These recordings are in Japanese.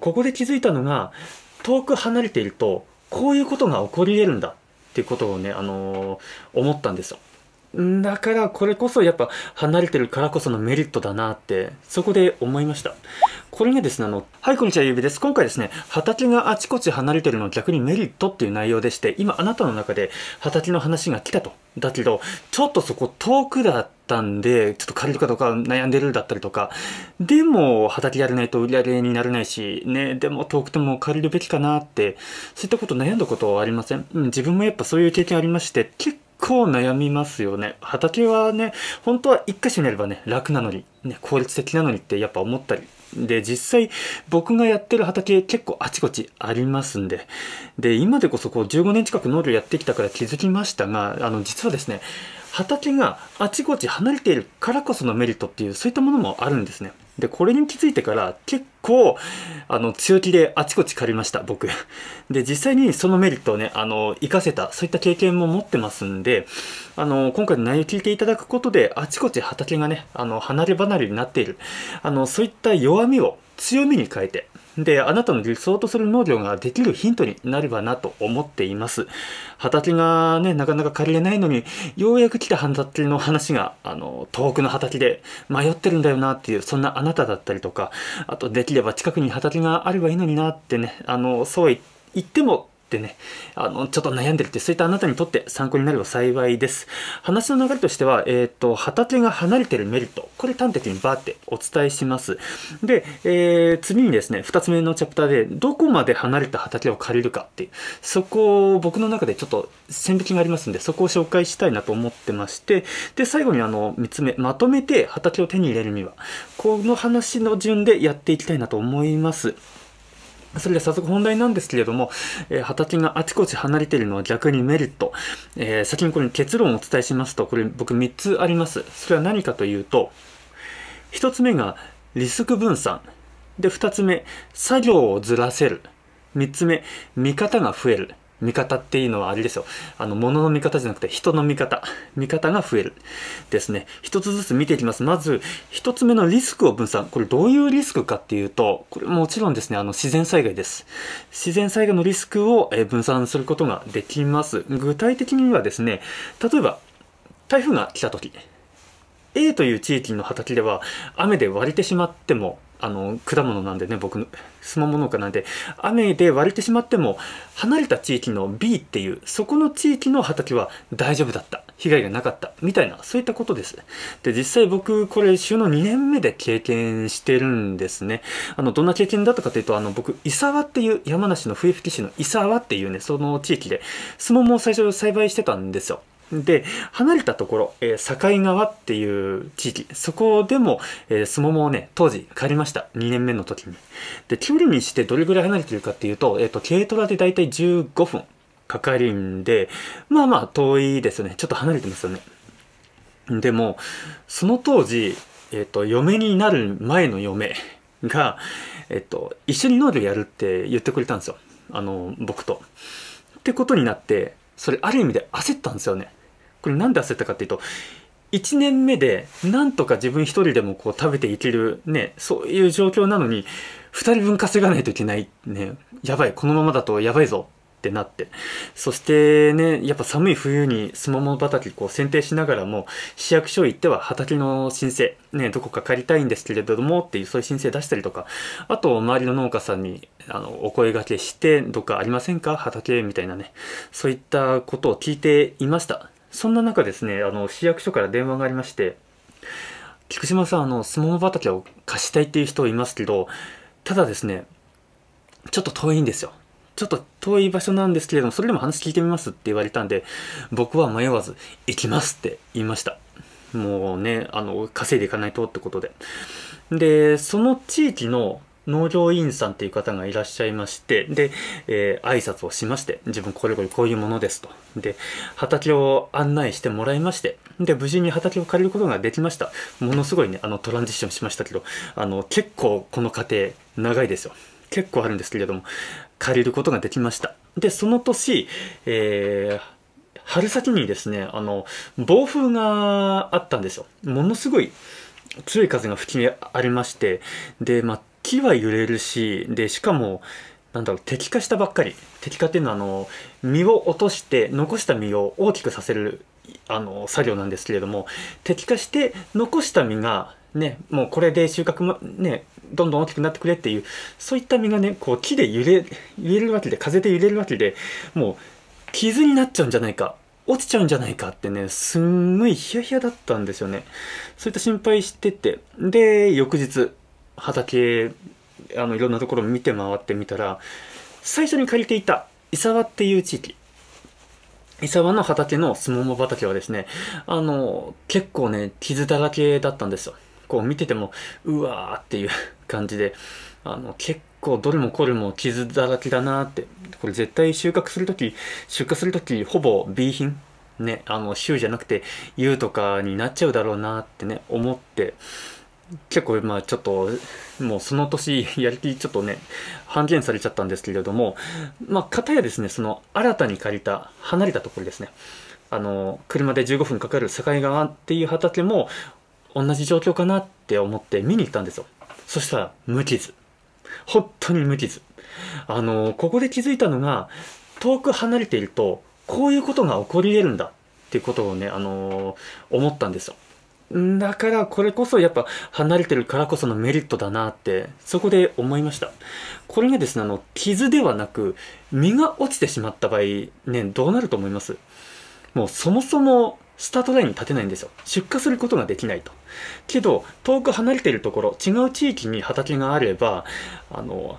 ここで気づいたのが遠く離れているとこういうことが起こり得るんだっていうことをね、あのー、思ったんですよ。だからこれこそやっぱ離れてるからこそのメリットだなってそこで思いました。これがですね、あの、はい、こんにちは、ゆうべです。今回ですね、畑があちこち離れてるの逆にメリットっていう内容でして、今あなたの中で畑の話が来たとだけど、ちょっとそこ遠くだったんで、ちょっと借りるかどうか悩んでるだったりとか、でも畑やれないと売り上げにならないし、ね、でも遠くても借りるべきかなって、そういったこと悩んだことはありません。うん、自分もやっぱそういう経験ありまして、結構悩みますよね。畑はね、本当は一箇所にやればね、楽なのに、ね、効率的なのにってやっぱ思ったりで、実際僕がやってる畑結構あちこちありますんで、で、今でこそこう15年近く農業やってきたから気づきましたが、あの、実はですね、畑があちこち離れているからこそのメリットっていう、そういったものもあるんですね。で、これに気づいてから結構、あの、強気であちこち借りました、僕。で、実際にそのメリットをね、あの、活かせた、そういった経験も持ってますんで、あの、今回の内容聞いていただくことで、あちこち畑がね、あの、離れ離れになっている、あの、そういった弱みを強みに変えて、で、あなたの理想とする農業ができるヒントになればなと思っています。畑がね、なかなか借りれないのに、ようやく来た畑の話が、あの、遠くの畑で迷ってるんだよなっていう、そんなあなただったりとか、あとできれば近くに畑があればいいのになってね、あの、そう言ってもってね、あの、ちょっと悩んでるって、そういったあなたにとって参考になれば幸いです。話の流れとしては、えっ、ー、と、畑が離れてるメリット、これ端的にバーってお伝えします。で、えー、次にですね、2つ目のチャプターで、どこまで離れた畑を借りるかっていう、そこを僕の中でちょっと線引きがありますんで、そこを紹介したいなと思ってまして、で、最後にあの、3つ目、まとめて畑を手に入れるには、この話の順でやっていきたいなと思います。それで早速本題なんですけれども、えー、畑があちこち離れているのは逆にメリット。えー、先にこれ結論をお伝えしますと、これ僕3つあります。それは何かというと、1つ目がリスク分散。で、2つ目、作業をずらせる。3つ目、見方が増える。味方っていうのはあれですよ。あの、物の見方じゃなくて人の見方。見方が増える。ですね。一つずつ見ていきます。まず、一つ目のリスクを分散。これどういうリスクかっていうと、これもちろんですね、あの、自然災害です。自然災害のリスクを分散することができます。具体的にはですね、例えば、台風が来た時、A という地域の畑では雨で割れてしまっても、あの果物なんでね僕のスモモ農家なんで雨で割れてしまっても離れた地域の B っていうそこの地域の畑は大丈夫だった被害がなかったみたいなそういったことですで実際僕これ週の2年目で経験してるんですねあのどんな経験だったかというとあの僕伊沢っていう山梨の笛吹市の伊沢っていうねその地域でスモモを最初栽培してたんですよで離れたところ、えー、境川っていう地域そこでも、えー、もをね当時借りました2年目の時にで距離にしてどれぐらい離れてるかっていうと,、えーと、軽トラでだいたい15分かかるんでまあまあ遠いですよねちょっと離れてますよねでもその当時、えーと、嫁になる前の嫁が、えっ、ー、と、一緒に農業やるって言ってくれたんですよあの僕と。ってことになってそれある意味で焦ったんですよね。これなんで焦ったかっていうと1年目でなんとか自分一人でもこう食べていけるねそういう状況なのに2人分稼がないといけないねやばいこのままだとやばいぞってなってそしてねやっぱ寒い冬にスモモ畑こう剪定しながらも市役所行っては畑の申請ねどこか借りたいんですけれどもっていうそういう申請出したりとかあと周りの農家さんにあのお声がけしてどっかありませんか畑みたいなねそういったことを聞いていましたそんな中ですね、あの、市役所から電話がありまして、菊島さん、あの、スモモ畑を貸したいっていう人いますけど、ただですね、ちょっと遠いんですよ。ちょっと遠い場所なんですけれども、それでも話聞いてみますって言われたんで、僕は迷わず、行きますって言いました。もうね、あの、稼いでいかないとってことで。で、その地域の農業委員さんっていう方がいらっしゃいまして、で、えー、挨拶をしまして、自分これこれこういうものですと。で、畑を案内してもらいまして、で、無事に畑を借りることができました。ものすごいね、あの、トランジションしましたけど、あの、結構この過程、長いですよ。結構あるんですけれども、借りることができました。で、その年、えー、春先にですね、あの、暴風があったんですよ。ものすごい強い風が吹き荒れまして、で、まあ、木は揺れるしでしかもなんだろう敵化したばっかり敵化っていうのはあの実を落として残した実を大きくさせるあの作業なんですけれども敵化して残した実がねもうこれで収穫もねどんどん大きくなってくれっていうそういった実がねこう木で揺れ揺れるわけで風で揺れるわけでもう傷になっちゃうんじゃないか落ちちゃうんじゃないかってね、すんごいヒヤヒヤだったんですよね。そういった心配してて。で、翌日、畑あのいろんなところ見て回ってみたら最初に借りていた伊沢っていう地域伊沢の畑のスモモ畑はですねあの結構ね傷だらけだったんですよこう見ててもうわーっていう 感じであの結構どれもこれも傷だらけだなってこれ絶対収穫するとき出荷するときほぼ B 品ねあの週じゃなくて U とかになっちゃうだろうなってね思って結構まあちょっともうその年やりきちょっとね半減されちゃったんですけれどもまあ片やですねその新たに借りた離れたところですねあの車で15分かかる境川っていう畑も同じ状況かなって思って見に行ったんですよそしたら無傷本当に無傷あのここで気づいたのが遠く離れているとこういうことが起こり得るんだっていうことをねあの思ったんですよだからこれこそやっぱ離れてるからこそのメリットだなってそこで思いましたこれがですねあの傷ではなく実が落ちてしまった場合ねどうなると思いますもうそもそもスタートラインに立てないんですよ出荷することができないとけど遠く離れてるところ違う地域に畑があればあの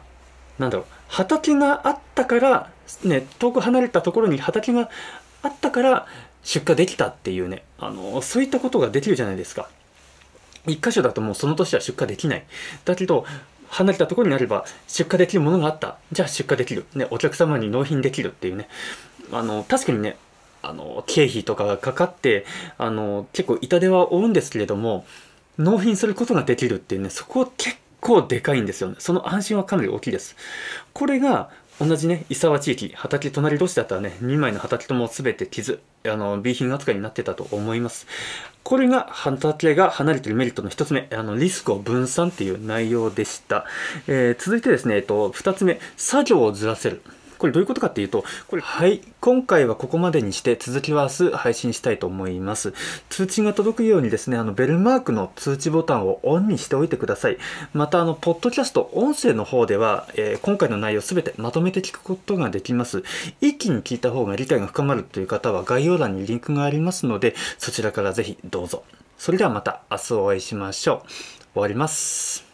なんだろう畑があったから、ね、遠く離れたところに畑があったから出荷できたっていうね、あの、そういったことができるじゃないですか。一箇所だともうその年は出荷できない。だけど、離れたところになれば出荷できるものがあった。じゃあ出荷できる。ね、お客様に納品できるっていうね。あの、確かにね、あの、経費とかがかかって、あの、結構痛手は負うんですけれども、納品することができるっていうね、そこ結構でかいんですよね。その安心はかなり大きいです。これが、同じね伊沢地域畑隣同士だったらね2枚の畑とも全て傷あの B 品扱いになってたと思いますこれが畑が離れてるメリットの1つ目あのリスクを分散っていう内容でした、えー、続いてですね、えっと、2つ目作業をずらせるこれどういうことかっていうと、これ、はい、今回はここまでにして、続きは明日配信したいと思います。通知が届くようにですね、あの、ベルマークの通知ボタンをオンにしておいてください。また、あの、ポッドキャスト、音声の方では、えー、今回の内容すべてまとめて聞くことができます。一気に聞いた方が理解が深まるという方は、概要欄にリンクがありますので、そちらからぜひどうぞ。それではまた明日お会いしましょう。終わります。